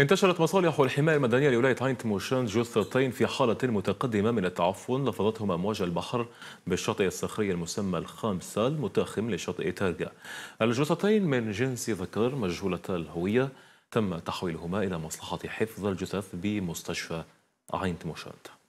انتشرت مصالح الحماية المدنية لولاية عين تموشان جثتين في حالة متقدمة من التعفن لفظتهما أمواج البحر بالشاطئ الصخري المسمى الخامسة المتاخم لشاطئ تارجا. الجثتين من جنس ذكر مجهولتا الهوية تم تحويلهما إلى مصلحة حفظ الجثث بمستشفى عين تيموشان.